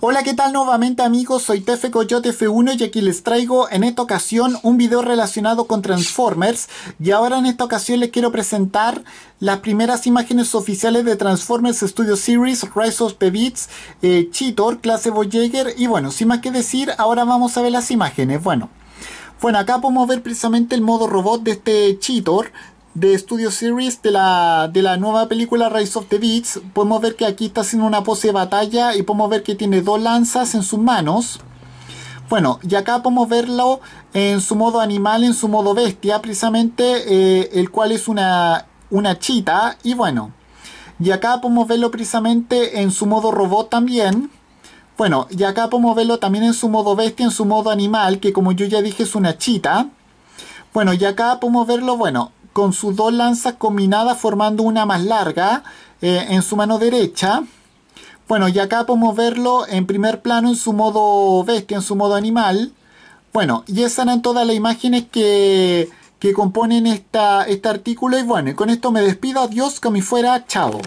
Hola, ¿qué tal nuevamente amigos? Soy Tefe Coyote F1 y aquí les traigo en esta ocasión un video relacionado con Transformers y ahora en esta ocasión les quiero presentar las primeras imágenes oficiales de Transformers Studio Series, Rise of the eh, Cheetor, clase Voyager y bueno, sin más que decir, ahora vamos a ver las imágenes. Bueno, bueno, acá podemos ver precisamente el modo robot de este Cheetor, de Studio Series de la, nueva película Rise of the Beats, podemos ver que aquí está haciendo una pose de batalla y podemos ver que tiene dos lanzas en sus manos. Bueno, y acá podemos verlo en su modo animal, en su modo bestia, precisamente, eh, el cual es una, una chita. Y bueno, y acá podemos verlo precisamente en su modo robot también. Bueno, y acá podemos verlo también en su modo bestia, en su modo animal, que como yo ya dije es una chita. Bueno, y acá podemos verlo, bueno, con sus dos lanzas combinadas formando una más larga eh, en su mano derecha. Bueno, y acá podemos verlo en primer plano en su modo bestia, en su modo animal. Bueno, y esas eran todas las imágenes que, que componen esta, este artículo. Y bueno, con esto me despido. Adiós, como fuera. Chao.